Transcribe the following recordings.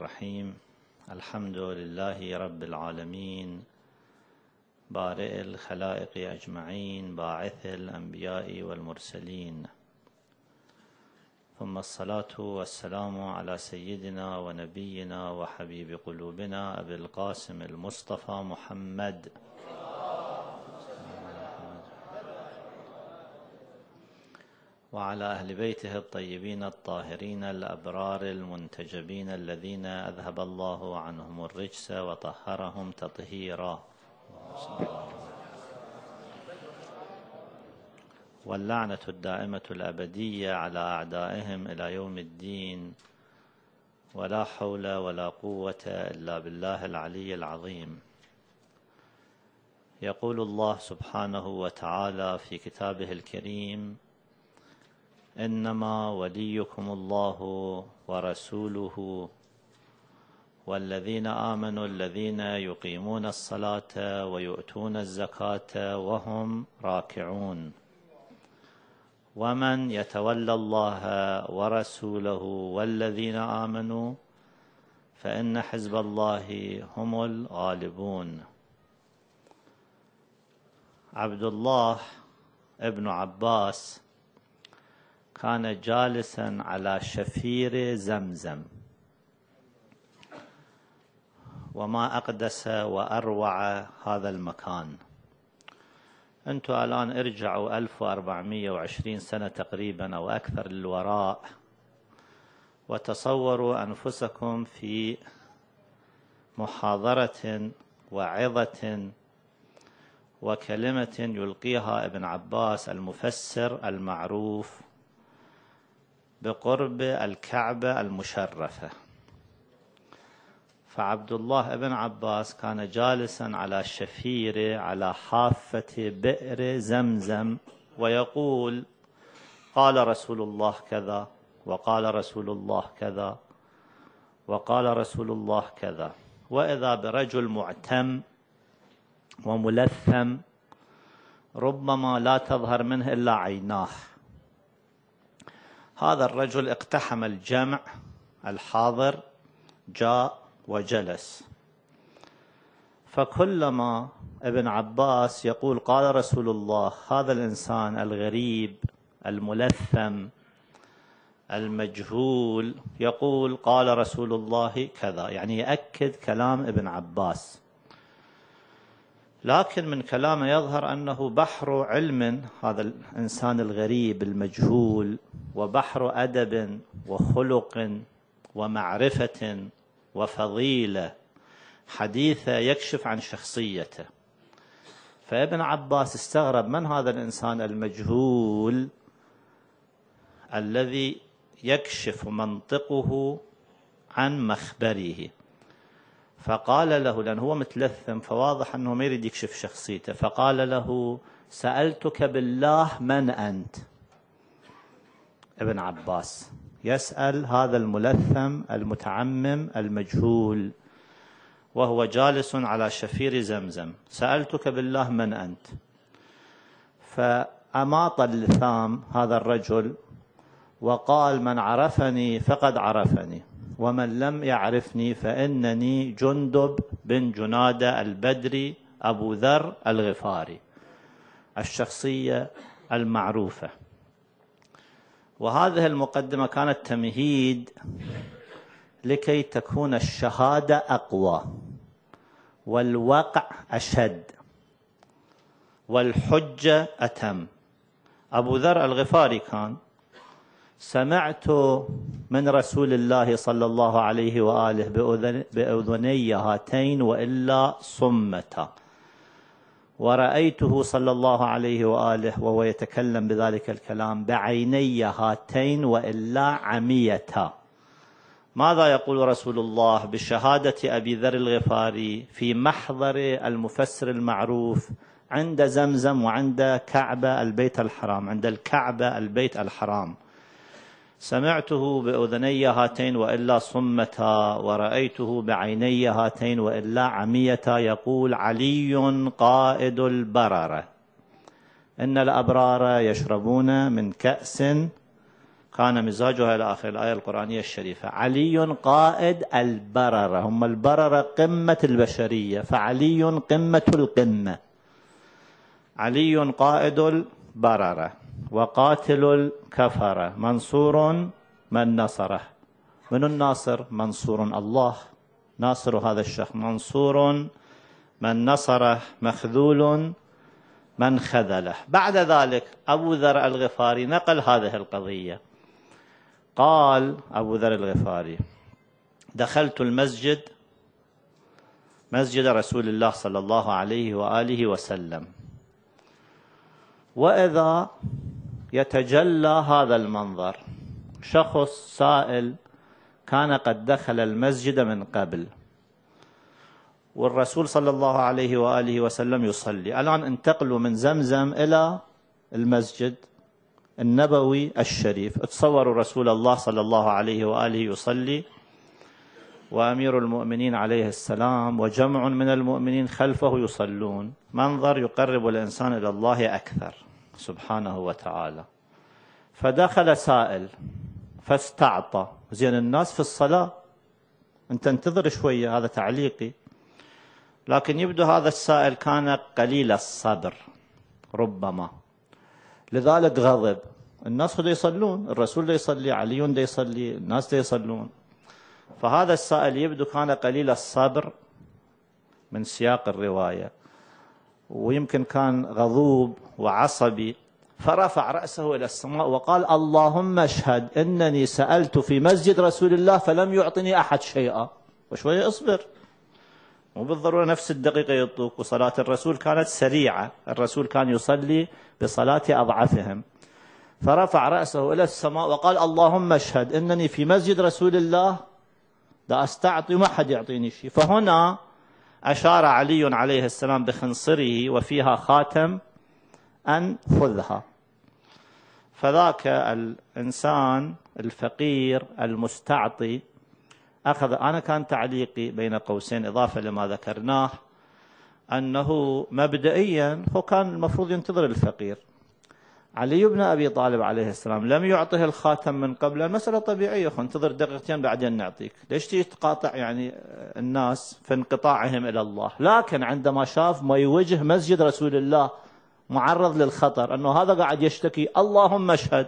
الرحيم الحمد لله رب العالمين بارئ الخلائق أجمعين باعث الأنبياء والمرسلين ثم الصلاة والسلام على سيدنا ونبينا وحبيب قلوبنا أبي القاسم المصطفى محمد وعلى أهل بيته الطيبين الطاهرين الأبرار المنتجبين الذين أذهب الله عنهم الرجس وطهرهم تطهيرا واللعنة الدائمة الأبدية على أعدائهم إلى يوم الدين ولا حول ولا قوة إلا بالله العلي العظيم يقول الله سبحانه وتعالى في كتابه الكريم إنما وليكم الله ورسوله والذين آمنوا الذين يقيمون الصلاة ويؤتون الزكاة وهم راكعون ومن يتولى الله ورسوله والذين آمنوا فإن حزب الله هم الغالبون عبد الله ابن عباس كان جالسا على شفير زمزم وما أقدس وأروع هذا المكان أنتم الآن ارجعوا 1420 سنة تقريبا أو أكثر للوراء وتصوروا أنفسكم في محاضرة وعظة وكلمة يلقيها ابن عباس المفسر المعروف بقرب الكعبة المشرفة فعبد الله بن عباس كان جالسا على شفير على حافة بئر زمزم ويقول قال رسول الله كذا وقال رسول الله كذا وقال رسول الله كذا وإذا برجل معتم وملثم ربما لا تظهر منه إلا عيناه هذا الرجل اقتحم الجمع الحاضر جاء وجلس فكلما ابن عباس يقول قال رسول الله هذا الإنسان الغريب الملثم المجهول يقول قال رسول الله كذا يعني يأكد كلام ابن عباس لكن من كلامه يظهر أنه بحر علم هذا الإنسان الغريب المجهول وبحر أدب وخلق ومعرفة وفضيلة حديثة يكشف عن شخصيته فابن عباس استغرب من هذا الإنسان المجهول الذي يكشف منطقه عن مخبره فقال له لأن هو متلثم فواضح أنه ما يريد يكشف شخصيته فقال له سألتك بالله من أنت ابن عباس يسأل هذا الملثم المتعمم المجهول وهو جالس على شفير زمزم سألتك بالله من أنت فأماط اللثام هذا الرجل وقال من عرفني فقد عرفني ومن لم يعرفني فإنني جندب بن جنادة البدري أبو ذر الغفاري الشخصية المعروفة وهذه المقدمة كانت تمهيد لكي تكون الشهادة أقوى والوقع أشد والحجة أتم أبو ذر الغفاري كان سمعت من رسول الله صلى الله عليه وآله بأذني هاتين وإلا صمتا ورأيته صلى الله عليه وآله وهو يتكلم بذلك الكلام بعيني هاتين وإلا عميتا ماذا يقول رسول الله بشهادة أبي ذر الغفاري في محضر المفسر المعروف عند زمزم وعند كعبة البيت الحرام عند الكعبة البيت الحرام سمعته بأذني هاتين وإلا صمتا ورأيته بعيني هاتين وإلا عميتا يقول علي قائد البررة إن الأبرار يشربون من كأس كان مزاجها إلى آخر الآية القرآنية الشريفة علي قائد البررة هم البررة قمة البشرية فعلي قمة القمة علي قائد البررة وقاتل الكفرة منصور من نصره من الناصر منصور الله ناصر هذا الشخص منصور من نصره مخذول من خذله بعد ذلك أبو ذر الغفاري نقل هذه القضية قال أبو ذر الغفاري دخلت المسجد مسجد رسول الله صلى الله عليه وآله وسلم وإذا يتجلى هذا المنظر شخص سائل كان قد دخل المسجد من قبل والرسول صلى الله عليه وآله وسلم يصلي الآن انتقلوا من زمزم إلى المسجد النبوي الشريف تصوروا رسول الله صلى الله عليه وآله يصلي وأمير المؤمنين عليه السلام وجمع من المؤمنين خلفه يصلون منظر يقرب الإنسان إلى الله أكثر سبحانه وتعالى فدخل سائل فاستعطى زين الناس في الصلاة انت انتظر شوية هذا تعليقي لكن يبدو هذا السائل كان قليل الصبر ربما لذلك غضب الناس دا يصلون الرسول دا يصلي عليون دا يصلي الناس دا يصلون فهذا السائل يبدو كان قليل الصبر من سياق الرواية ويمكن كان غضوب وعصبي فرفع رأسه إلى السماء وقال اللهم اشهد إنني سألت في مسجد رسول الله فلم يعطني أحد شيئا وشوية اصبر مو بالضرورة نفس الدقيقة يطوق وصلاة الرسول كانت سريعة الرسول كان يصلي بصلاة أضعفهم فرفع رأسه إلى السماء وقال اللهم اشهد إنني في مسجد رسول الله لا أستعطي ما حد يعطيني شيء فهنا أشار علي عليه السلام بخنصره وفيها خاتم أن خذها فذاك الإنسان الفقير المستعطي أخذ أنا كان تعليقي بين قوسين إضافة لما ذكرناه أنه مبدئيا هو كان المفروض ينتظر الفقير علي بن أبي طالب عليه السلام لم يعطه الخاتم من قبل المسألة طبيعية أخو انتظر دقيقتين بعدين نعطيك ليش تيجي تقاطع يعني الناس في انقطاعهم إلى الله لكن عندما شاف ما يوجه مسجد رسول الله معرض للخطر أنه هذا قاعد يشتكي اللهم اشهد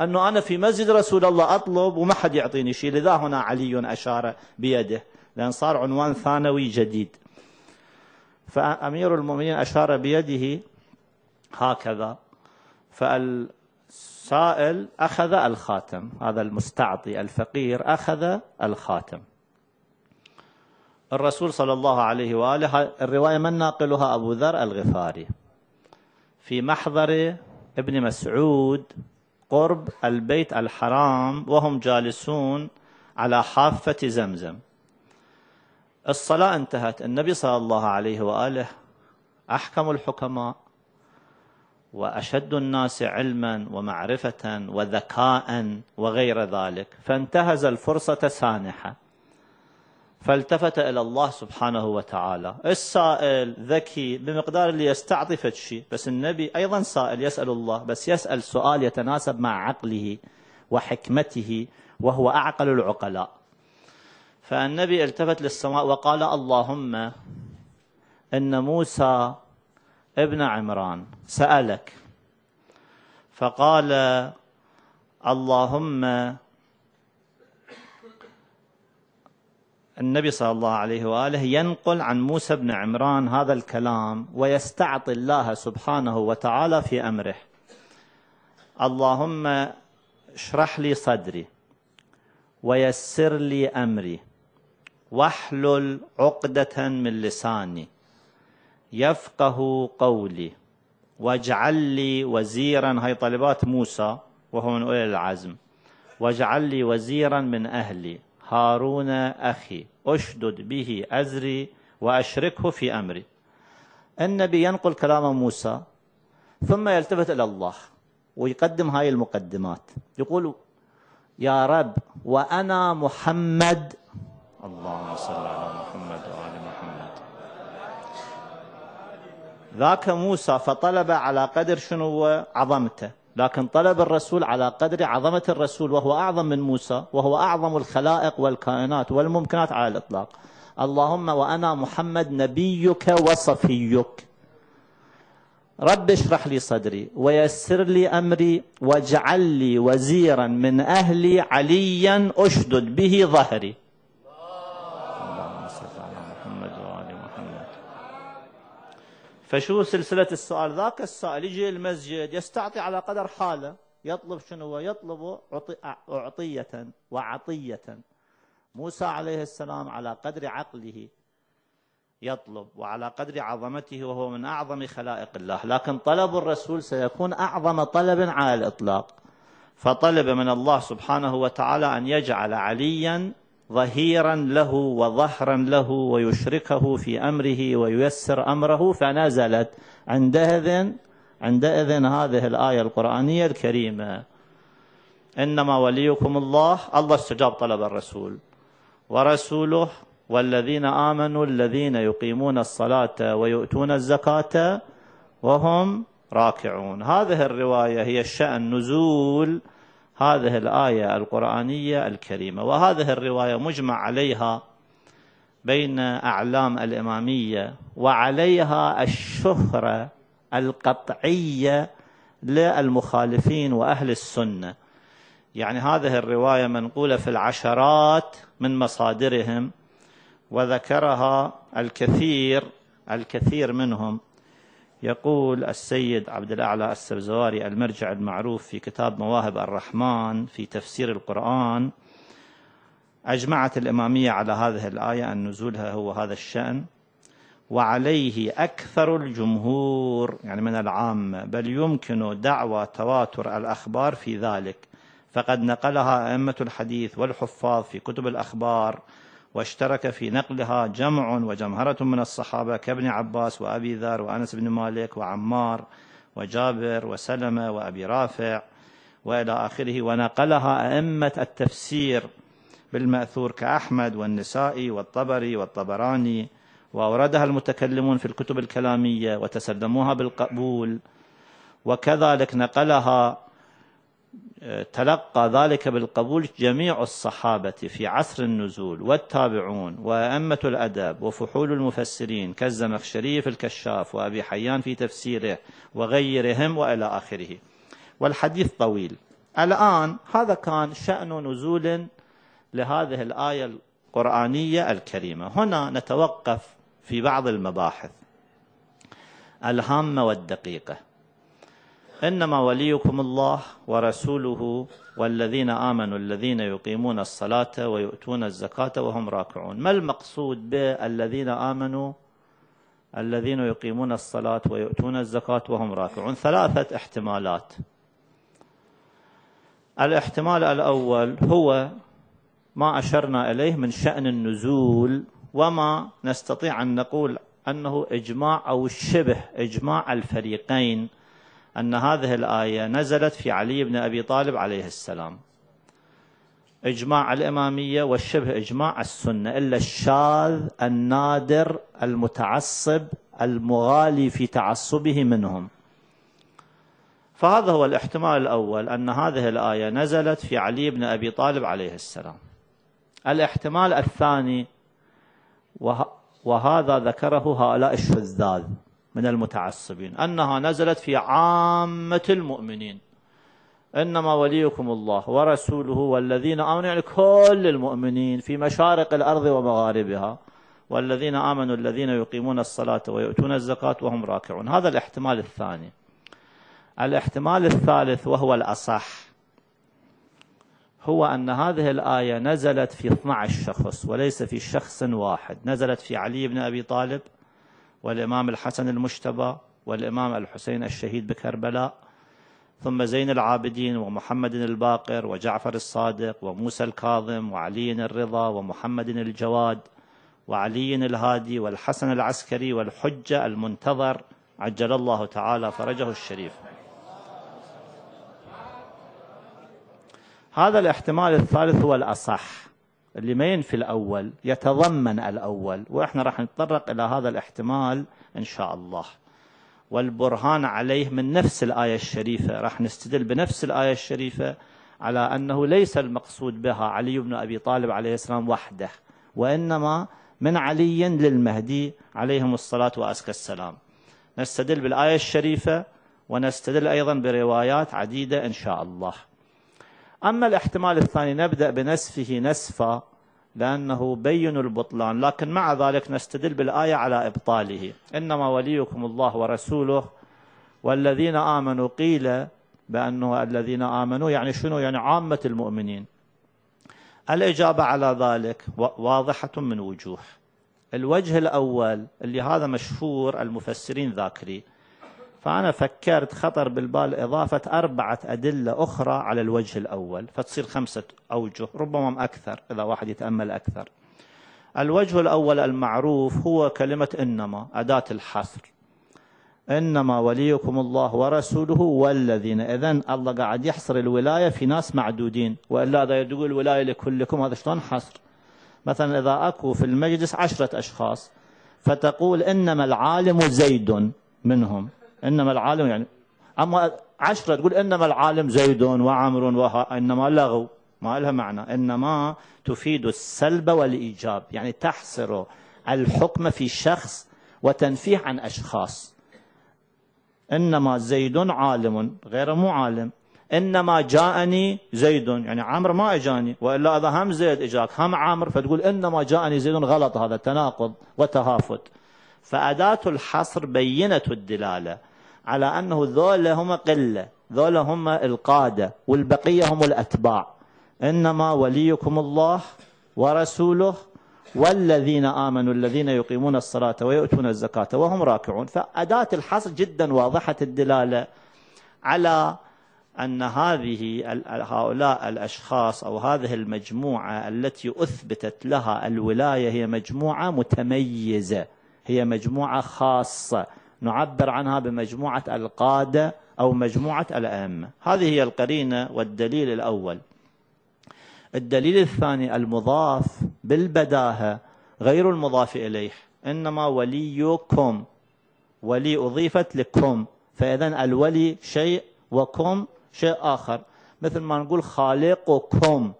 أنه أنا في مسجد رسول الله أطلب وما حد يعطيني شيء لذا هنا علي أشار بيده لأن صار عنوان ثانوي جديد فأمير المؤمنين أشار بيده هكذا فالسائل أخذ الخاتم هذا المستعطي الفقير أخذ الخاتم الرسول صلى الله عليه وآله الرواية من ناقلها أبو ذر الغفاري في محضر ابن مسعود قرب البيت الحرام وهم جالسون على حافة زمزم الصلاة انتهت النبي صلى الله عليه وآله أحكم الحكماء وأشد الناس علما ومعرفة وذكاء وغير ذلك فانتهز الفرصة سانحة فالتفت إلى الله سبحانه وتعالى السائل ذكي بمقدار اللي يستعطي شيء بس النبي أيضا سائل يسأل الله بس يسأل سؤال يتناسب مع عقله وحكمته وهو أعقل العقلاء فالنبي التفت للسماء وقال اللهم إن موسى ابن عمران سألك فقال اللهم النبي صلى الله عليه وآله ينقل عن موسى بن عمران هذا الكلام ويستعطي الله سبحانه وتعالى في أمره اللهم اشرح لي صدري ويسر لي أمري واحلل عقدة من لساني يفقه قولي واجعل لي وزيرا هاي طلبات موسى وهو من أولي العزم واجعل لي وزيرا من أهلي هارون أخي أشدد به أزري وأشركه في أمري النبي ينقل كلام موسى ثم يلتفت إلى الله ويقدم هاي المقدمات يقول يا رب وأنا محمد اللهم صل على محمد وآل محمد ذاك موسى فطلب على قدر شنو عظمته لكن طلب الرسول على قدر عظمة الرسول وهو أعظم من موسى وهو أعظم الخلائق والكائنات والممكنات على الإطلاق اللهم وأنا محمد نبيك وصفيك رب اشرح لي صدري ويسر لي أمري واجعل لي وزيرا من أهلي عليا أشدد به ظهري فشو سلسلة السؤال ذاك السائل يجي المسجد يستعطي على قدر حاله يطلب شنو يطلب أعطية وعطية موسى عليه السلام على قدر عقله يطلب وعلى قدر عظمته وهو من أعظم خلائق الله لكن طلب الرسول سيكون أعظم طلب على الإطلاق فطلب من الله سبحانه وتعالى أن يجعل عليا ظهيرا له وظهرا له ويشركه في أمره وييسر أمره فنزلت عندئذ عندئذ هذه الآية القرآنية الكريمة إنما وليكم الله الله استجاب طلب الرسول ورسوله والذين آمنوا الذين يقيمون الصلاة ويؤتون الزكاة وهم راكعون هذه الرواية هي الشان نزول هذه الآية القرآنية الكريمة وهذه الرواية مجمع عليها بين أعلام الإمامية وعليها الشهرة القطعية للمخالفين وأهل السنة يعني هذه الرواية منقولة في العشرات من مصادرهم وذكرها الكثير الكثير منهم يقول السيد عبد الأعلى السبزواري المرجع المعروف في كتاب مواهب الرحمن في تفسير القرآن أجمعت الإمامية على هذه الآية أن نزولها هو هذا الشأن وعليه أكثر الجمهور يعني من العامة بل يمكن دعوى تواتر الأخبار في ذلك فقد نقلها أئمة الحديث والحفاظ في كتب الأخبار واشترك في نقلها جمع وجمهرة من الصحابة كابن عباس وأبي ذر وأنس بن مالك وعمار وجابر وسلمة وأبي رافع وإلى آخره ونقلها أئمة التفسير بالمأثور كأحمد والنسائي والطبري والطبراني وأوردها المتكلمون في الكتب الكلامية وتسلموها بالقبول وكذلك نقلها تلقى ذلك بالقبول جميع الصحابة في عصر النزول والتابعون وأئمة الأدب وفحول المفسرين كالزمخشري في الكشاف وأبي حيان في تفسيره وغيرهم وإلى آخره والحديث طويل الآن هذا كان شأن نزول لهذه الآية القرآنية الكريمة هنا نتوقف في بعض المباحث الهامة والدقيقة إنما وليكم الله ورسوله والذين آمنوا الذين يقيمون الصلاة ويؤتون الزكاة وهم راكعون ما المقصود بالذين آمنوا الذين يقيمون الصلاة ويؤتون الزكاة وهم راكعون ثلاثة احتمالات الاحتمال الأول هو ما أشرنا إليه من شأن النزول وما نستطيع أن نقول أنه إجماع أو شبه إجماع الفريقين أن هذه الآية نزلت في علي بن أبي طالب عليه السلام إجماع الإمامية والشبه إجماع السنة إلا الشاذ النادر المتعصب المغالي في تعصبه منهم فهذا هو الاحتمال الأول أن هذه الآية نزلت في علي بن أبي طالب عليه السلام الاحتمال الثاني وهذا ذكره هؤلاء الشذاذ من المتعصبين أنها نزلت في عامة المؤمنين إنما وليكم الله ورسوله والذين آمنوا يعني كل المؤمنين في مشارق الأرض ومغاربها والذين آمنوا الذين يقيمون الصلاة ويؤتون الزكاة وهم راكعون هذا الاحتمال الثاني الاحتمال الثالث وهو الأصح هو أن هذه الآية نزلت في 12 شخص وليس في شخص واحد نزلت في علي بن أبي طالب والإمام الحسن المجتبى والإمام الحسين الشهيد بكربلاء ثم زين العابدين ومحمد الباقر وجعفر الصادق وموسى الكاظم وعلي الرضا ومحمد الجواد وعلي الهادي والحسن العسكري والحجة المنتظر عجل الله تعالى فرجه الشريف هذا الاحتمال الثالث هو الأصح اللي ما ينفي الأول يتضمن الأول وإحنا راح نتطرق إلى هذا الاحتمال إن شاء الله والبرهان عليه من نفس الآية الشريفة راح نستدل بنفس الآية الشريفة على أنه ليس المقصود بها علي بن أبي طالب عليه السلام وحده وإنما من علي للمهدي عليهم الصلاة وأزكى السلام نستدل بالآية الشريفة ونستدل أيضا بروايات عديدة إن شاء الله أما الاحتمال الثاني نبدأ بنسفه نسفا لأنه بين البطلان لكن مع ذلك نستدل بالآية على إبطاله إنما وليكم الله ورسوله والذين آمنوا قيل بأنه الذين آمنوا يعني شنو يعني عامة المؤمنين الإجابة على ذلك واضحة من وجوه الوجه الأول اللي هذا مشهور المفسرين ذاكرين فأنا فكرت خطر بالبال إضافة أربعة أدلة أخرى على الوجه الأول فتصير خمسة أوجه ربما أكثر إذا واحد يتأمل أكثر الوجه الأول المعروف هو كلمة إنما أداة الحصر إنما وليكم الله ورسوله والذين إذن الله قاعد يحصر الولاية في ناس معدودين وإلا إذا يقول الولاية لكلكم هذا شلون حصر مثلا إذا أكو في المجلس عشرة أشخاص فتقول إنما العالم زيد منهم إنما العالم يعني أما عشرة تقول إنما العالم زيد وعمر وها إنما لغو ما لها معنى إنما تفيد السلب والإيجاب يعني تحصر الحكم في شخص وتنفيه عن أشخاص إنما زيد عالم غير مو عالم إنما جاءني زيد يعني عمر ما إجاني وإلا إذا هم زيد إجاك هم عمر فتقول إنما جاءني زيد غلط هذا تناقض وتهافت فأداة الحصر بينة الدلالة على أنه ذولا هم قلة ذولا هم القادة والبقية هم الأتباع إنما وليكم الله ورسوله والذين آمنوا الذين يقيمون الصلاة ويؤتون الزكاة وهم راكعون فأداة الحصر جدا واضحة الدلالة على أن هذه هؤلاء الأشخاص أو هذه المجموعة التي أثبتت لها الولاية هي مجموعة متميزة هي مجموعة خاصة نعبر عنها بمجموعة القادة أو مجموعة الأئمة هذه هي القرينة والدليل الأول الدليل الثاني المضاف بالبداهة غير المضاف إليه إنما وليكم ولي أضيفت لكم فإذا الولي شيء وكم شيء آخر مثل ما نقول خالقكم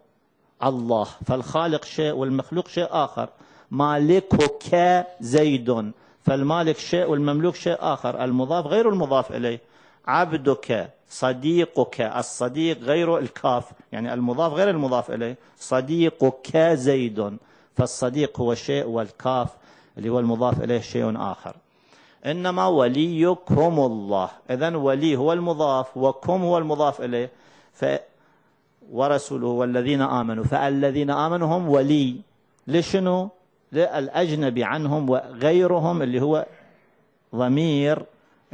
الله فالخالق شيء والمخلوق شيء آخر مالكك زيد فالمالك شيء والمملوك شيء آخر المضاف غير المضاف إليه عبدك صديقك الصديق غير الكاف يعني المضاف غير المضاف إليه صديقك زيد فالصديق هو شيء والكاف اللي هو المضاف إليه شيء آخر إنما وليكم الله إذا ولي هو المضاف وكم هو المضاف إليه ف ورسوله والذين آمنوا فالذين آمنوا هم ولي لشنو للأجنبي عنهم وغيرهم اللي هو ضمير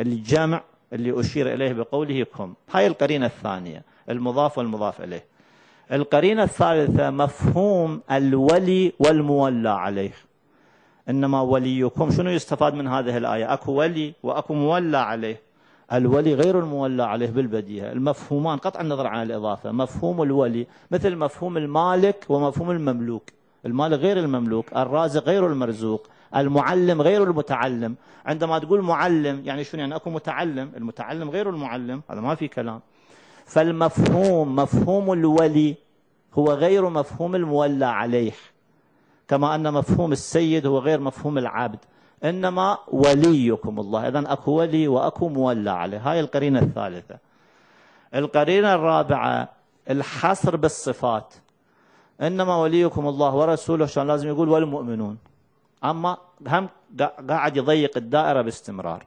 الجمع اللي أشير إليه بقوله كم هاي القرينة الثانية المضاف والمضاف إليه القرينة الثالثة مفهوم الولي والمولى عليه إنما وليكم شنو يستفاد من هذه الآية أكو ولي وأكو مولى عليه الولي غير المولى عليه بالبديهة المفهومان قطع النظر عن الإضافة مفهوم الولي مثل مفهوم المالك ومفهوم المملوك المال غير المملوك الرازق غير المرزوق المعلم غير المتعلم عندما تقول معلم يعني شنو يعني اكو متعلم المتعلم غير المعلم هذا ما في كلام فالمفهوم مفهوم الولي هو غير مفهوم المولى عليه كما أن مفهوم السيد هو غير مفهوم العبد إنما وليكم الله إذا أكو ولي وأكو مولى عليه هاي القرينة الثالثة القرينة الرابعة الحصر بالصفات إنما وليكم الله ورسوله عشان لازم يقول والمؤمنون أما هم قاعد يضيق الدائرة باستمرار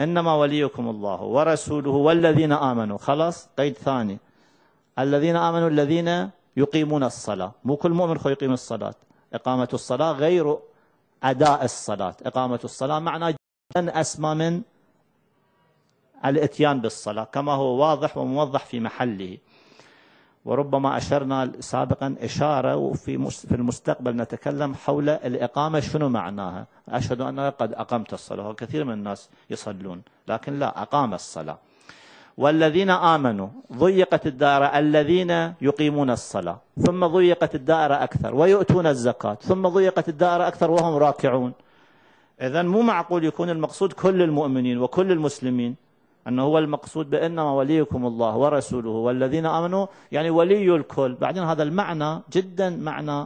إنما وليكم الله ورسوله والذين آمنوا خلاص قيد ثاني الذين آمنوا الذين يقيمون الصلاة مو كل مؤمن خو يقيم الصلاة إقامة الصلاة غير أداء الصلاة إقامة الصلاة معنى جدا أسمى من الاتيان بالصلاة كما هو واضح وموضح في محله وربما أشرنا سابقا إشارة وفي في المستقبل نتكلم حول الإقامة شنو معناها أشهد ان قد أقمت الصلاة وكثير من الناس يصلون لكن لا أقام الصلاة والذين آمنوا ضيقت الدائرة الذين يقيمون الصلاة ثم ضيقت الدائرة أكثر ويؤتون الزكاة ثم ضيقت الدائرة أكثر وهم راكعون إذا مو معقول يكون المقصود كل المؤمنين وكل المسلمين أنه هو المقصود بأنما وليكم الله ورسوله والذين آمنوا يعني ولي الكل بعدين هذا المعنى جدا معنى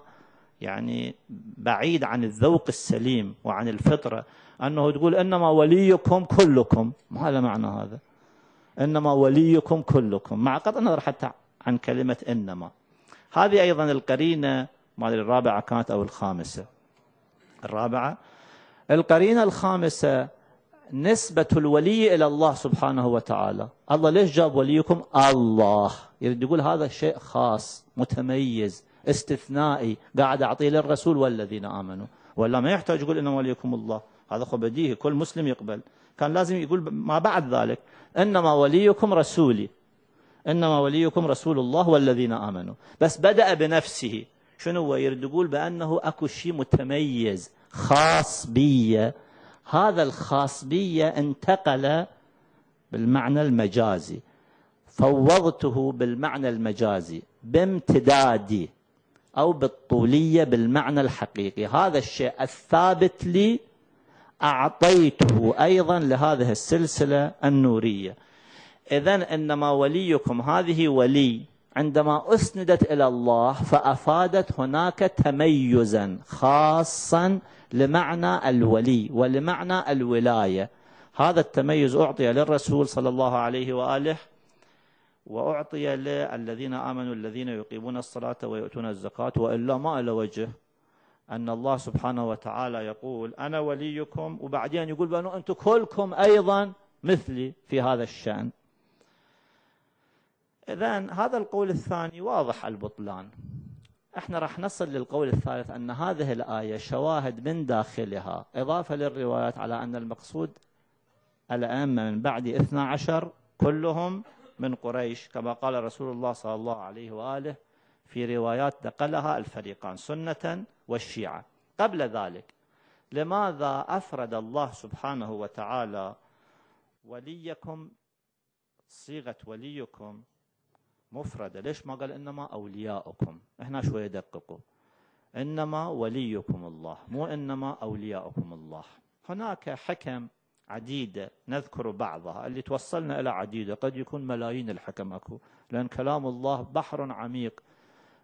يعني بعيد عن الذوق السليم وعن الفطرة أنه تقول إنما وليكم كلكم ما هذا معنى هذا إنما وليكم كلكم مع قطع النظر حتى عن كلمة إنما هذه أيضا القرينة ما الرابعة كانت أو الخامسة الرابعة القرينة الخامسة نسبة الولي إلى الله سبحانه وتعالى الله ليش جاب وليكم الله يريد يقول هذا شيء خاص متميز استثنائي قاعد أعطيه للرسول والذين آمنوا ولا ما يحتاج يقول إنما وليكم الله هذا خو بديهي كل مسلم يقبل كان لازم يقول ما بعد ذلك إنما وليكم رسولي إنما وليكم رسول الله والذين آمنوا بس بدأ بنفسه شنو هو يريد يقول بأنه أكو شيء متميز خاص بيّ هذا الخاص بي انتقل بالمعنى المجازي فوضته بالمعنى المجازي بامتدادي أو بالطولية بالمعنى الحقيقي هذا الشيء الثابت لي أعطيته أيضا لهذه السلسلة النورية إذا إنما وليكم هذه ولي عندما أسندت إلى الله فأفادت هناك تميزا خاصا لمعنى الولي ولمعنى الولاية هذا التميز أعطي للرسول صلى الله عليه وآله وأعطي للذين آمنوا الذين يقيمون الصلاة ويؤتون الزكاة وإلا ما إلى وجه أن الله سبحانه وتعالى يقول أنا وليكم وبعدين يقول بأنه أنتم كلكم أيضا مثلي في هذا الشأن إذا هذا القول الثاني واضح البطلان احنا راح نصل للقول الثالث أن هذه الآية شواهد من داخلها إضافة للروايات على أن المقصود الأئمة من بعد 12 كلهم من قريش كما قال رسول الله صلى الله عليه وآله في روايات نقلها الفريقان سنة والشيعة قبل ذلك لماذا أفرد الله سبحانه وتعالى وليكم صيغة وليكم مفردة ليش ما قال إنما أولياؤكم إحنا شوية دققوا إنما وليكم الله مو إنما أولياؤكم الله هناك حكم عديدة نذكر بعضها اللي توصلنا إلى عديدة قد يكون ملايين الحكم أكو لأن كلام الله بحر عميق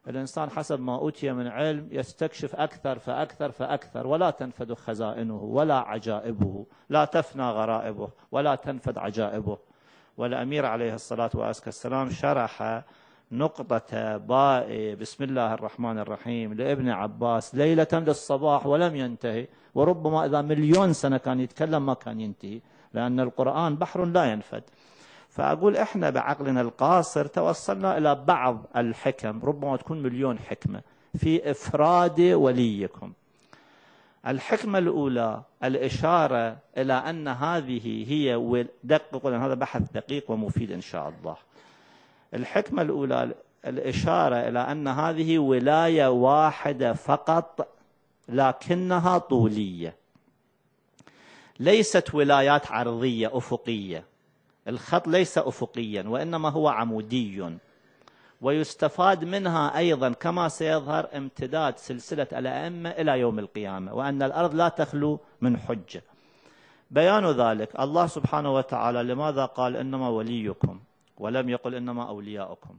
الإنسان حسب ما أوتي من علم يستكشف أكثر فأكثر فأكثر ولا تنفد خزائنه ولا عجائبه لا تفنى غرائبه ولا تنفد عجائبه والأمير عليه الصلاة والسلام شرح نقطة باء بسم الله الرحمن الرحيم لابن عباس ليلة للصباح ولم ينتهي وربما إذا مليون سنة كان يتكلم ما كان ينتهي لأن القرآن بحر لا ينفد فأقول إحنا بعقلنا القاصر توصلنا إلى بعض الحكم ربما تكون مليون حكمة في إفراد وليكم الحكمة الأولى الإشارة إلى أن هذه هي دقق هذا بحث دقيق ومفيد إن شاء الله الحكمة الأولى الإشارة إلى أن هذه ولاية واحدة فقط لكنها طولية ليست ولايات عرضية أفقية الخط ليس أفقيا وإنما هو عمودي ويستفاد منها أيضا كما سيظهر امتداد سلسلة الأئمة إلى يوم القيامة وأن الأرض لا تخلو من حجة بيان ذلك الله سبحانه وتعالى لماذا قال إنما وليكم ولم يقل إنما أولياؤكم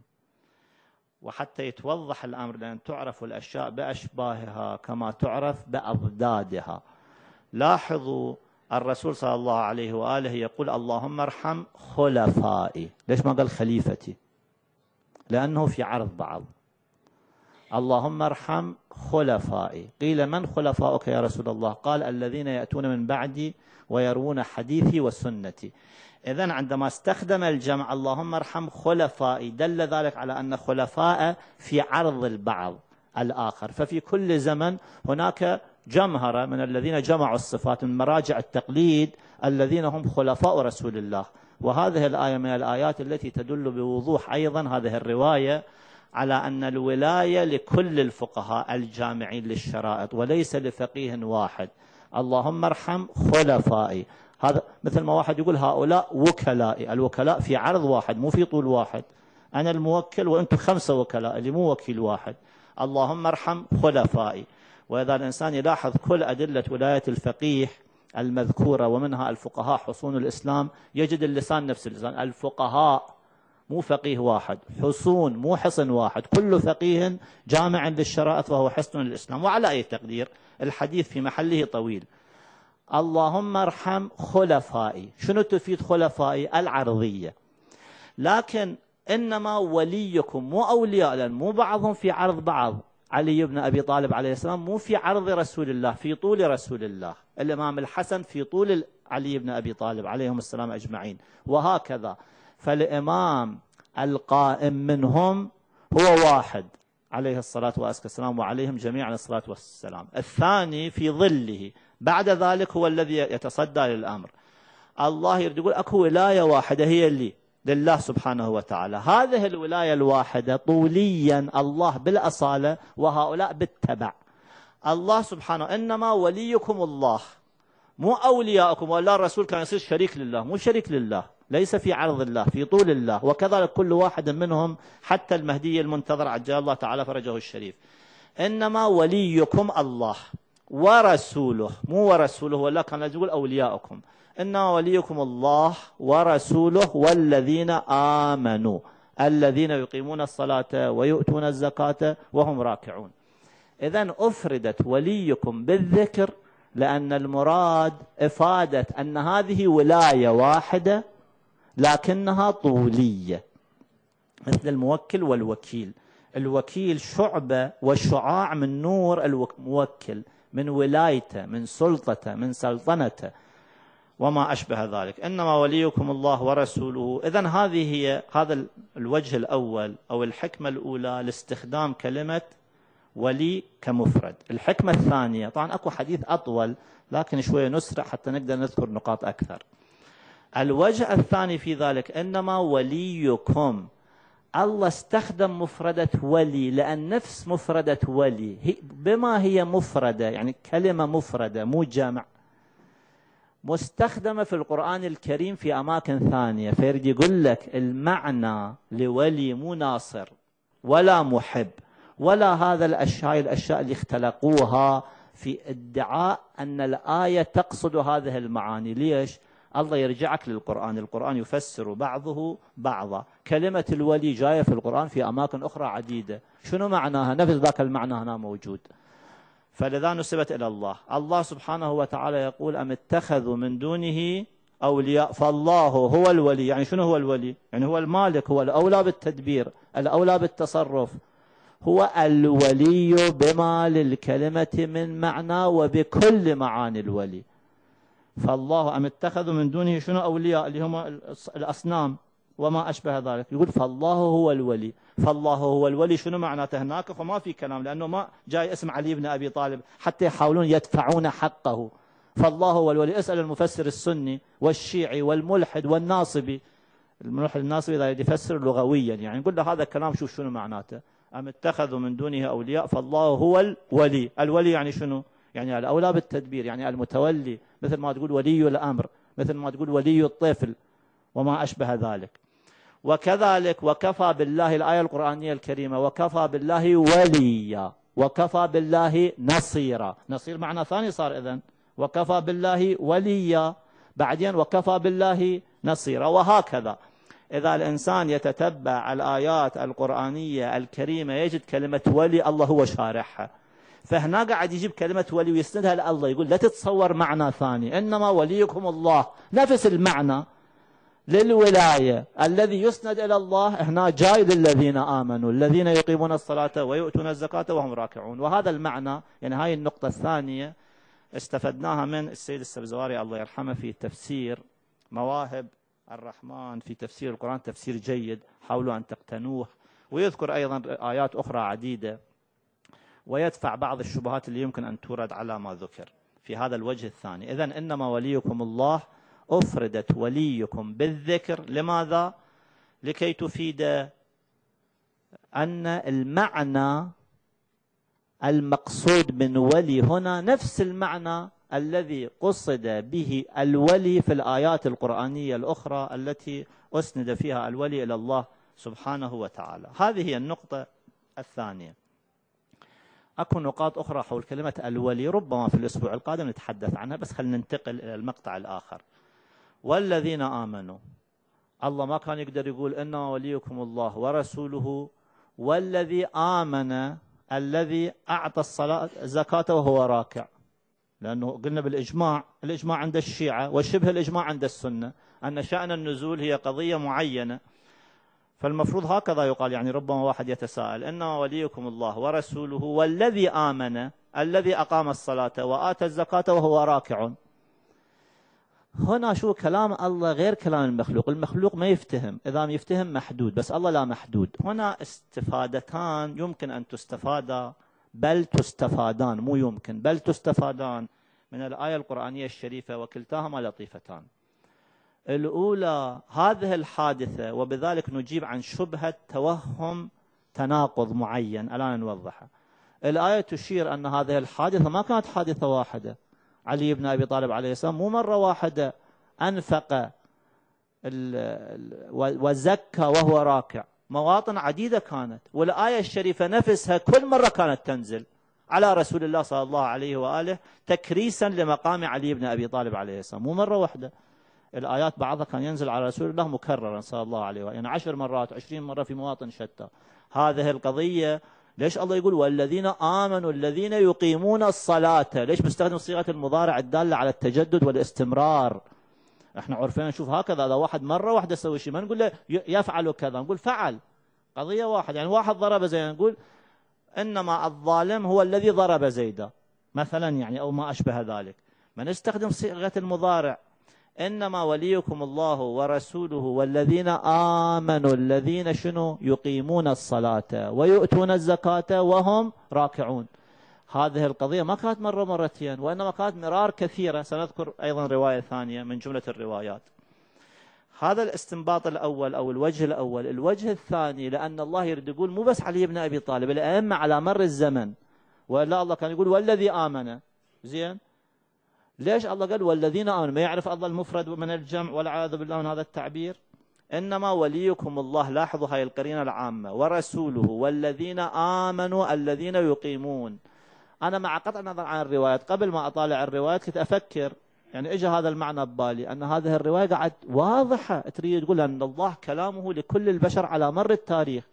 وحتى يتوضح الأمر لأن تعرف الأشياء بأشباهها كما تعرف بأضدادها لاحظوا الرسول صلى الله عليه وآله يقول اللهم ارحم خلفائي ليش ما قال خليفتي لأنه في عرض بعض اللهم ارحم خلفائي قيل من خلفاؤك يا رسول الله قال الذين يأتون من بعدي ويروون حديثي وسنتي إذا عندما استخدم الجمع اللهم ارحم خلفائي دل ذلك على أن خلفاء في عرض البعض الآخر ففي كل زمن هناك جمهرة من الذين جمعوا الصفات من مراجع التقليد الذين هم خلفاء رسول الله وهذه الآية من الآيات التي تدل بوضوح أيضا هذه الرواية على أن الولاية لكل الفقهاء الجامعين للشرائط وليس لفقيه واحد اللهم ارحم خلفائي هذا مثل ما واحد يقول هؤلاء وكلائي الوكلاء في عرض واحد مو في طول واحد أنا الموكل وأنتم خمسة وكلاء اللي مو وكيل واحد اللهم ارحم خلفائي وإذا الإنسان يلاحظ كل أدلة ولاية الفقيه المذكورة ومنها الفقهاء حصون الإسلام يجد اللسان نفس اللسان الفقهاء مو فقيه واحد حصون مو حصن واحد كل فقيه جامع للشرائط وهو حصن الإسلام وعلى أي تقدير الحديث في محله طويل اللهم ارحم خلفائي شنو تفيد خلفائي العرضية لكن إنما وليكم مو أولياء لأن مو بعضهم في عرض بعض علي بن أبي طالب عليه السلام مو في عرض رسول الله في طول رسول الله الإمام الحسن في طول علي بن أبي طالب عليهم السلام أجمعين وهكذا فالإمام القائم منهم هو واحد عليه الصلاة والسلام وعليهم جميعا الصلاة والسلام الثاني في ظله بعد ذلك هو الذي يتصدى للأمر الله يريد يقول أكو ولاية واحدة هي اللي لله سبحانه وتعالى هذه الولاية الواحدة طوليا الله بالأصالة وهؤلاء بالتبع الله سبحانه إنما وليكم الله مو أولياءكم ولا الرسول كان يصير شريك لله مو شريك لله ليس في عرض الله في طول الله وكذلك كل واحد منهم حتى المهدي المنتظر عجل الله تعالى فرجه الشريف إنما وليكم الله ورسوله مو ورسوله ولا كان يقول أولياءكم إن وليكم الله ورسوله والذين آمنوا الذين يقيمون الصلاة ويؤتون الزكاة وهم راكعون إذا أفردت وليكم بالذكر لأن المراد إفادة أن هذه ولاية واحدة لكنها طولية مثل الموكل والوكيل الوكيل شعبة وشعاع من نور الموكل من ولايته من سلطته من سلطنته وما أشبه ذلك إنما وليكم الله ورسوله إذا هذه هي هذا الوجه الأول أو الحكمة الأولى لاستخدام كلمة ولي كمفرد الحكمة الثانية طبعا أكو حديث أطول لكن شوية نسرع حتى نقدر نذكر نقاط أكثر الوجه الثاني في ذلك إنما وليكم الله استخدم مفردة ولي لأن نفس مفردة ولي بما هي مفردة يعني كلمة مفردة مو جامع مستخدمة في القرآن الكريم في أماكن ثانية فيرد يقول لك المعنى لولي مو ناصر ولا محب ولا هذا الأشياء الأشياء اللي اختلقوها في ادعاء أن الآية تقصد هذه المعاني ليش؟ الله يرجعك للقرآن القرآن يفسر بعضه بعضا كلمة الولي جاية في القرآن في أماكن أخرى عديدة شنو معناها؟ نفس ذاك المعنى هنا موجود فلذا نسبت إلى الله الله سبحانه وتعالى يقول أم اتخذوا من دونه أولياء فالله هو الولي يعني شنو هو الولي يعني هو المالك هو الأولى بالتدبير الأولى بالتصرف هو الولي بما للكلمة من معنى وبكل معاني الولي فالله أم اتخذوا من دونه شنو أولياء اللي هم الأصنام وما أشبه ذلك يقول فالله هو الولي فالله هو الولي شنو معناته هناك فما في كلام لأنه ما جاي اسم علي بن أبي طالب حتى يحاولون يدفعون حقه فالله هو الولي اسأل المفسر السني والشيعي والملحد والناصبي الملحد الناصبي إذا يفسر لغويا يعني يقول له هذا الكلام شوف شنو معناته أم اتخذوا من دونه أولياء فالله هو الولي الولي يعني شنو يعني الأولى بالتدبير يعني المتولي مثل ما تقول ولي الأمر مثل ما تقول ولي الطفل وما أشبه ذلك وكذلك وكفى بالله الآية القرآنية الكريمة وكفى بالله وليا وكفى بالله نصيرا نصير معنى ثاني صار إذن وكفى بالله وليا بعدين وكفى بالله نصيرا وهكذا إذا الإنسان يتتبع الآيات القرآنية الكريمة يجد كلمة ولي الله هو شارحها فهنا قاعد يجيب كلمة ولي ويسندها لله يقول لا تتصور معنى ثاني إنما وليكم الله نفس المعنى للولاية الذي يسند إلى الله هنا جاي للذين آمنوا الذين يقيمون الصلاة ويؤتون الزكاة وهم راكعون وهذا المعنى يعني هاي النقطة الثانية استفدناها من السيد السبزواري الله يرحمه في تفسير مواهب الرحمن في تفسير القرآن تفسير جيد حاولوا أن تقتنوه ويذكر أيضا آيات أخرى عديدة ويدفع بعض الشبهات اللي يمكن أن تورد على ما ذكر في هذا الوجه الثاني إذا إنما وليكم الله أفردت وليكم بالذكر لماذا؟ لكي تفيد أن المعنى المقصود من ولي هنا نفس المعنى الذي قصد به الولي في الآيات القرآنية الأخرى التي أسند فيها الولي إلى الله سبحانه وتعالى هذه هي النقطة الثانية أكو نقاط أخرى حول كلمة الولي ربما في الأسبوع القادم نتحدث عنها بس خلينا ننتقل إلى المقطع الآخر والذين آمنوا الله ما كان يقدر يقول إن وليكم الله ورسوله والذي آمن الذي أعطى الصلاة الزكاة وهو راكع لأنه قلنا بالإجماع الإجماع عند الشيعة وشبه الإجماع عند السنة أن شأن النزول هي قضية معينة فالمفروض هكذا يقال يعني ربما واحد يتساءل إن وليكم الله ورسوله والذي آمن الذي أقام الصلاة وآتى الزكاة وهو راكع هنا شو كلام الله غير كلام المخلوق المخلوق ما يفتهم إذا يفتهم محدود بس الله لا محدود هنا استفادتان يمكن أن تستفادا بل تستفادان مو يمكن بل تستفادان من الآية القرآنية الشريفة وكلتاهما لطيفتان الأولى هذه الحادثة وبذلك نجيب عن شبهة توهم تناقض معين الآن نوضحه الآية تشير أن هذه الحادثة ما كانت حادثة واحدة علي بن أبي طالب عليه السلام مو مرة واحدة أنفق وزكى وهو راكع مواطن عديدة كانت والآية الشريفة نفسها كل مرة كانت تنزل على رسول الله صلى الله عليه وآله تكريسا لمقام علي بن أبي طالب عليه السلام مو مرة واحدة الآيات بعضها كان ينزل على رسول الله مكررا صلى الله عليه وآله يعني عشر مرات عشرين مرة في مواطن شتى هذه القضية ليش الله يقول والذين آمنوا الذين يقيمون الصلاة ليش بيستخدم صيغة المضارع الدالة على التجدد والاستمرار احنا عرفنا نشوف هكذا اذا واحد مره واحده يسوي شيء ما نقول له يفعل كذا نقول فعل قضيه واحد يعني واحد ضرب زيدا نقول انما الظالم هو الذي ضرب زيدا مثلا يعني او ما اشبه ذلك ما نستخدم صيغه المضارع إنما وليكم الله ورسوله والذين آمنوا الذين شنو يقيمون الصلاة ويؤتون الزكاة وهم راكعون هذه القضية ما كانت مرة مرتين وإنما كانت مرار كثيرة سنذكر أيضا رواية ثانية من جملة الروايات هذا الاستنباط الأول أو الوجه الأول الوجه الثاني لأن الله يريد يقول مو بس علي بن أبي طالب الأئمة على مر الزمن وإلا الله كان يقول والذي آمن زين ليش الله قال والذين آمنوا ما يعرف الله المفرد من الجمع والعياذ بالله من هذا التعبير إنما وليكم الله لاحظوا هاي القرينة العامة ورسوله والذين آمنوا الذين يقيمون أنا مع قطع النظر عن الروايات قبل ما أطالع الروايات كنت أفكر يعني إجا هذا المعنى ببالي أن هذه الرواية قعدت واضحة تريد تقول أن الله كلامه لكل البشر على مر التاريخ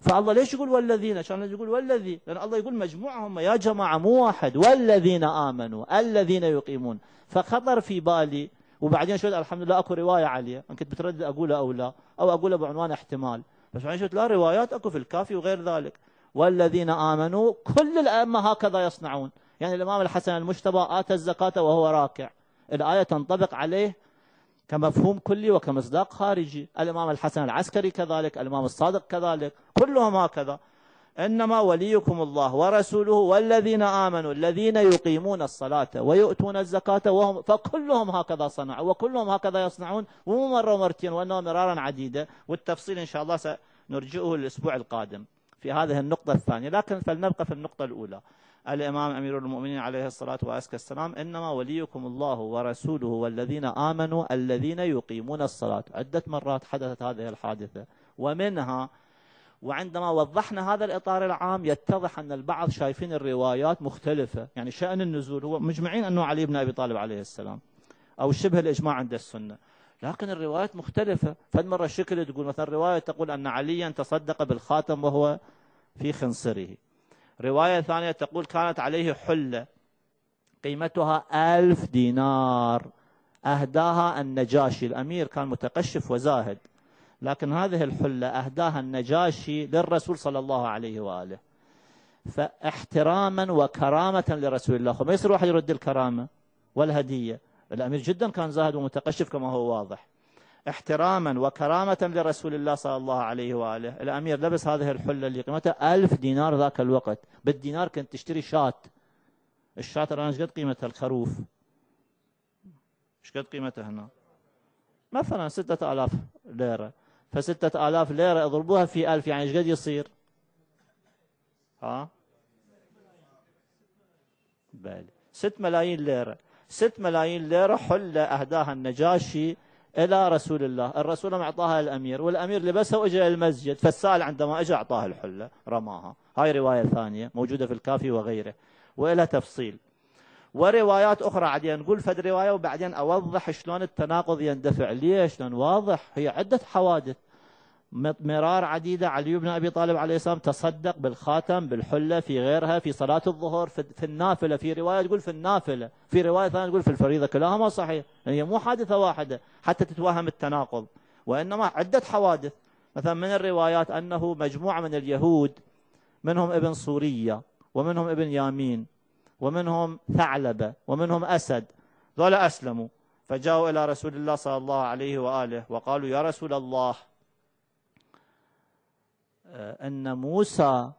فالله ليش يقول والذين عشان يقول والذي لأن الله يقول مجموعهم يا جماعة مو واحد والذين آمنوا الذين يقيمون فخطر في بالي وبعدين شفت الحمد لله اكو روايه عليه انا كنت بتردد اقولها او لا او اقولها بعنوان احتمال بس بعدين شفت لا روايات اكو في الكافي وغير ذلك والذين امنوا كل الائمه هكذا يصنعون يعني الامام الحسن المجتبى اتى الزكاه وهو راكع الايه تنطبق عليه كمفهوم كلي وكمصداق خارجي الإمام الحسن العسكري كذلك الإمام الصادق كذلك كلهم هكذا إنما وليكم الله ورسوله والذين آمنوا الذين يقيمون الصلاة ويؤتون الزكاة وهم فكلهم هكذا صنعوا وكلهم هكذا يصنعون ومو مرة ومرتين وإنما مرارا عديدة والتفصيل إن شاء الله سنرجئه الأسبوع القادم في هذه النقطة الثانية لكن فلنبقى في النقطة الأولى الإمام أمير المؤمنين عليه الصلاة والسلام إنما وليكم الله ورسوله والذين آمنوا الذين يقيمون الصلاة عدة مرات حدثت هذه الحادثة ومنها وعندما وضحنا هذا الإطار العام يتضح أن البعض شايفين الروايات مختلفة يعني شأن النزول هو مجمعين أنه علي بن أبي طالب عليه السلام أو شبه الإجماع عند السنة لكن الروايات مختلفة فالمرة الشكل تقول مثلا رواية تقول أن عليا تصدق بالخاتم وهو في خنصره رواية ثانية تقول كانت عليه حلة قيمتها ألف دينار أهداها النجاشي الأمير كان متقشف وزاهد لكن هذه الحلة أهداها النجاشي للرسول صلى الله عليه وآله فاحتراما وكرامة لرسول الله ما يصير واحد يرد الكرامة والهدية الأمير جدا كان زاهد ومتقشف كما هو واضح احتراما وكرامة لرسول الله صلى الله عليه وآله الأمير لبس هذه الحلة اللي قيمتها ألف دينار ذاك الوقت بالدينار كنت تشتري شات الشات الآن قد قيمتها الخروف قد قيمتها هنا مثلا ستة آلاف ليرة فستة آلاف ليرة اضربوها في ألف يعني قد يصير ها بل ست ملايين ليرة ست ملايين ليرة حلة أهداها النجاشي إلى رسول الله الرسول أعطاها الأمير والأمير لبسها وإجى المسجد فالسائل عندما إجى أعطاها الحلة رماها هاي رواية ثانية موجودة في الكافي وغيره وإلى تفصيل وروايات أخرى عادي نقول فد رواية وبعدين أوضح شلون التناقض يندفع ليش لأن واضح هي عدة حوادث مرار عديدة علي بن أبي طالب عليه السلام تصدق بالخاتم بالحلة في غيرها في صلاة الظهر في, في النافلة في رواية تقول في النافلة في رواية ثانية تقول في الفريضة كلها ما صحيح يعني مو حادثة واحدة حتى تتوهم التناقض وإنما عدة حوادث مثلا من الروايات أنه مجموعة من اليهود منهم ابن سورية ومنهم ابن يامين ومنهم ثعلبة ومنهم أسد ذولا أسلموا فجاءوا إلى رسول الله صلى الله عليه وآله وقالوا يا رسول الله آه، أن موسى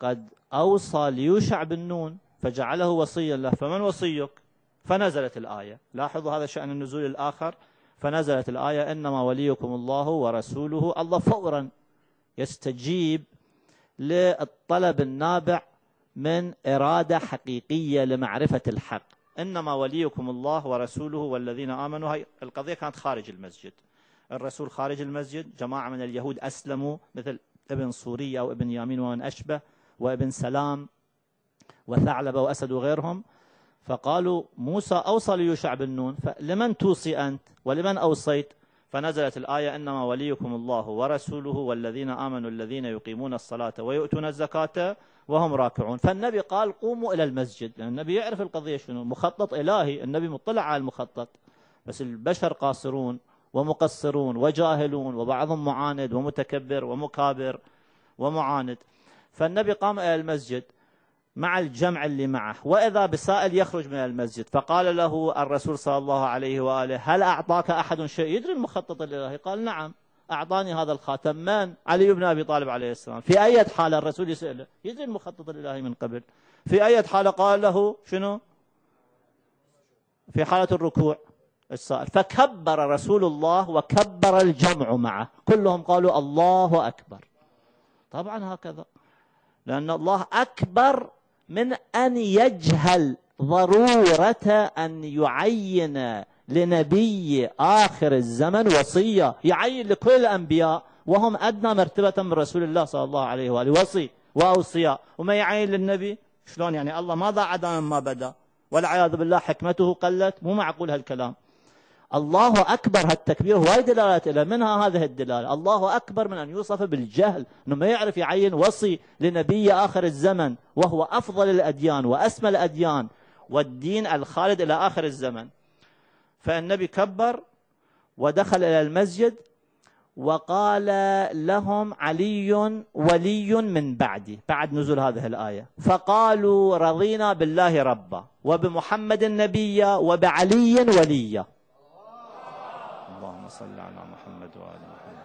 قد أوصى ليوشع بن نون فجعله وصيا له فمن وصيك فنزلت الآية لاحظوا هذا شأن النزول الآخر فنزلت الآية إنما وليكم الله ورسوله الله فورا يستجيب للطلب النابع من إرادة حقيقية لمعرفة الحق إنما وليكم الله ورسوله والذين آمنوا هاي القضية كانت خارج المسجد الرسول خارج المسجد جماعة من اليهود أسلموا مثل ابن صوري أو ابن يامين ومن أشبه وابن سلام وثعلبة وأسد وغيرهم فقالوا موسى أوصى ليوشع بن نون فلمن توصي أنت ولمن أوصيت فنزلت الآية إنما وليكم الله ورسوله والذين آمنوا الذين يقيمون الصلاة ويؤتون الزكاة وهم راكعون فالنبي قال قوموا إلى المسجد لأن النبي يعرف القضية شنو مخطط إلهي النبي مطلع على المخطط بس البشر قاصرون ومقصرون وجاهلون وبعضهم معاند ومتكبر ومكابر ومعاند فالنبي قام إلى المسجد مع الجمع اللي معه وإذا بسائل يخرج من المسجد فقال له الرسول صلى الله عليه وآله هل أعطاك أحد شيء يدري المخطط الإلهي قال نعم أعطاني هذا الخاتم من علي بن أبي طالب عليه السلام في أي حالة الرسول يسأله يدري المخطط الإلهي من قبل في أي حالة قال له شنو في حالة الركوع الصائل فكبر رسول الله وكبر الجمع معه كلهم قالوا الله أكبر طبعا هكذا لأن الله أكبر من أن يجهل ضرورة أن يعين لنبي آخر الزمن وصية يعين لكل الأنبياء وهم أدنى مرتبة من رسول الله صلى الله عليه وآله وصي وأوصياء وما يعين للنبي شلون يعني الله ما ضاع مما ما بدأ والعياذ بالله حكمته قلت مو معقول هالكلام الله أكبر هالتكبير هواي دلالات له منها هذه الدلالة الله أكبر من أن يوصف بالجهل أنه ما يعرف يعين وصي لنبي آخر الزمن وهو أفضل الأديان وأسمى الأديان والدين الخالد إلى آخر الزمن فالنبي كبر ودخل إلى المسجد وقال لهم علي ولي من بعدي بعد نزول هذه الآية فقالوا رضينا بالله ربا وبمحمد نبيا وبعلي وليا صل على محمد وآل محمد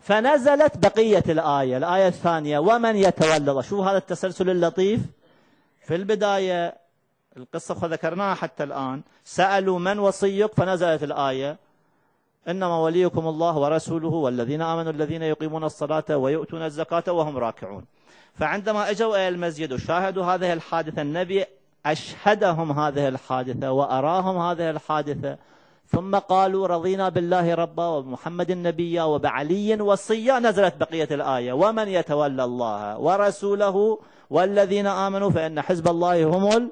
فنزلت بقية الآية الآية الثانية ومن يتولى شو هذا التسلسل اللطيف في البداية القصة ذكرناها حتى الآن سألوا من وصيك فنزلت الآية إنما وليكم الله ورسوله والذين آمنوا الذين يقيمون الصلاة ويؤتون الزكاة وهم راكعون فعندما أجوا إلى المسجد وشاهدوا هذه الحادثة النبي أشهدهم هذه الحادثة وأراهم هذه الحادثة ثم قالوا رضينا بالله ربا ومحمد النبي وبعلي وصيا نزلت بقية الآية ومن يتولى الله ورسوله والذين آمنوا فإن حزب الله هم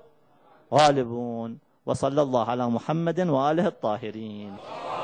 الغالبون وصلى الله على محمد وآله الطاهرين